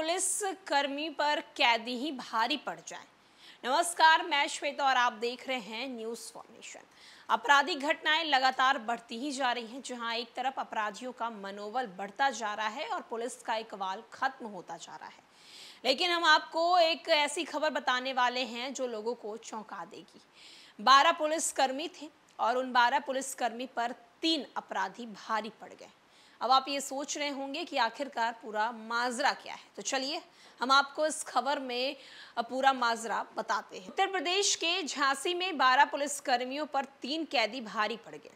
police कर्मी पर कैदी ही भारी पड़ जाए नमस्कार मैं श्वेता और आप देख रहे हैं न्यूज फॉर्मेशन आपराधिक घटनाएं लगातार बढ़ती ही जा रही हैं जहां एक तरफ अपराधियों का मनोबल बढ़ता जा रहा है और पुलिस का एक वाल खत्म होता जा रहा है लेकिन हम आपको एक ऐसी खबर बताने वाले हैं जो लोगों को चौंका देगी बारह पुलिसकर्मी थे और उन बारह पुलिसकर्मी पर तीन अपराधी भारी पड़ गए अब आप ये सोच रहे होंगे कि आखिरकार पूरा माजरा क्या है तो चलिए हम आपको इस खबर में पूरा माजरा बताते हैं उत्तर प्रदेश के झांसी में 12 पुलिसकर्मियों पर तीन कैदी भारी पड़ गए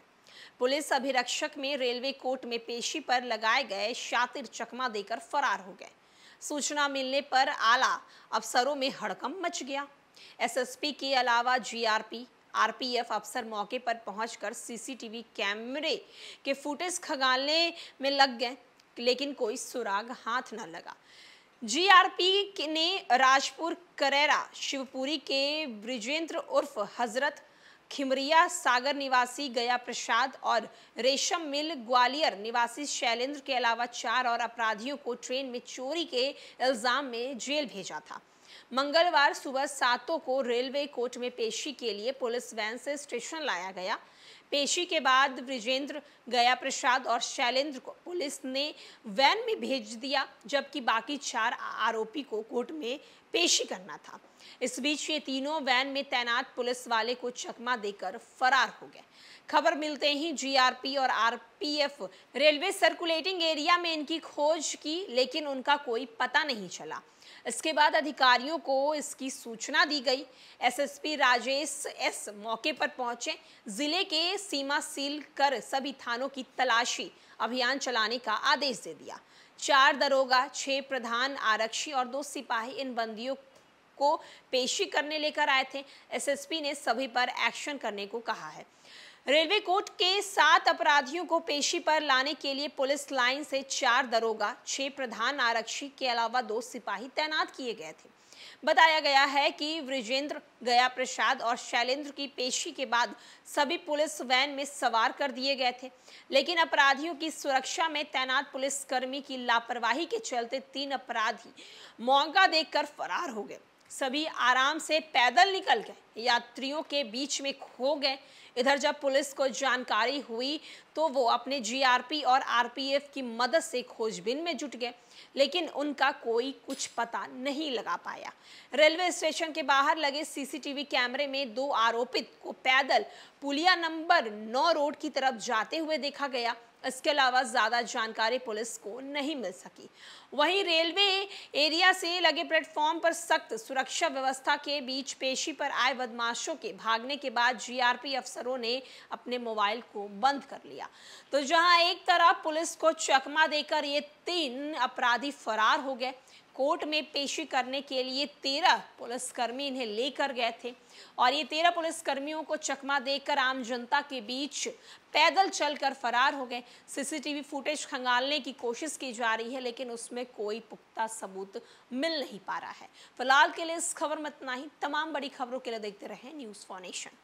पुलिस अभिरक्षक में रेलवे कोर्ट में पेशी पर लगाए गए शातिर चकमा देकर फरार हो गए सूचना मिलने पर आला अफसरों में हड़कम मच गया एसएसपी के अलावा जीआरपी आरपीएफ अफसर मौके पर पहुंचकर सीसीटीवी कैमरे के फुटेज खगालने में लग गए लेकिन कोई सुराग हाथ न लगा जीआरपी ने राजपुर करेरा शिवपुरी के ब्रिजेंद्र उर्फ हजरत खिमरिया सागर निवासी गया प्रसाद और रेशम मिल ग्वालियर निवासी शैलेंद्र के अलावा चार और अपराधियों को ट्रेन में चोरी के इल्जाम में जेल भेजा था मंगलवार सुबह सातों को रेलवे कोर्ट में पेशी के लिए पुलिस वैन से स्टेशन लाया गया पेशी के बाद ब्रिजेंद्र गया प्रसाद और शैलेंद्र को पुलिस ने वैन में भेज दिया जबकि बाकी चार आरोपी को कोर्ट में पेशी करना था इस बीच ये तीनों वैन में तैनात पुलिस वाले को चकमा देकर फरार हो गए खबर मिलते ही जीआरपी और आरपीएफ रेलवे सर्कुलेटिंग एरिया में इनकी खोज की लेकिन उनका कोई पता नहीं चला इसके बाद अधिकारियों को इसकी सूचना दी गई एसएसपी राजेश एस मौके पर पहुंचे जिले के सीमा सील कर सभी थानों की तलाशी अभियान चलाने का आदेश दे दिया चार दरोगा छह प्रधान आरक्षी और दो सिपाही इन बंदियों को पेशी करने लेकर आए थे एसएसपी ने सभी पर एक्शन करने को कहा है रेलवे कोर्ट के सात अपराधियों को पेशी पर लाने के लिए पुलिस लाइन से चार दरोगा छह प्रधान आरक्षी के अलावा दो सिपाही तैनात किए गए थे बताया गया है कि ब्रिजेंद्र गया प्रसाद और शैलेंद्र की पेशी के बाद सभी पुलिस वैन में सवार कर दिए गए थे लेकिन अपराधियों की सुरक्षा में तैनात पुलिसकर्मी की लापरवाही के चलते तीन अपराधी मौका देखकर फरार हो गए सभी आराम से पैदल निकल गए यात्रियों के बीच में खो गए इधर जब पुलिस को जानकारी हुई तो वो अपने जीआरपी और आरपीएफ की मदद से खोजबीन में जुट गए लेकिन उनका कोई कुछ पता नहीं लगा पाया रेलवे स्टेशन के बाहर लगे सीसीटीवी कैमरे में दो आरोपित को पैदल पुलिया नंबर नौ रोड की तरफ जाते हुए देखा गया इसके अलावा ज़्यादा जानकारी पुलिस को नहीं मिल सकी वहीं रेलवे एरिया से लगे प्लेटफॉर्म पर सख्त सुरक्षा व्यवस्था के बीच पेशी पर आए बदमाशों के भागने के बाद जीआरपी अफसरों ने अपने मोबाइल को बंद कर लिया तो जहां एक तरफ पुलिस को चकमा देकर ये तीन अपराधी फरार हो गए कोर्ट में पेशी करने के लिए तेरह पुलिसकर्मी इन्हें लेकर गए थे और ये तेरह पुलिसकर्मियों को चकमा देकर आम जनता के बीच पैदल चलकर फरार हो गए सीसीटीवी फुटेज खंगालने की कोशिश की जा रही है लेकिन उसमें कोई पुख्ता सबूत मिल नहीं पा रहा है फिलहाल के लिए इस खबर में इतना ही तमाम बड़ी खबरों के लिए देखते रहें न्यूज़ फॉर नेशन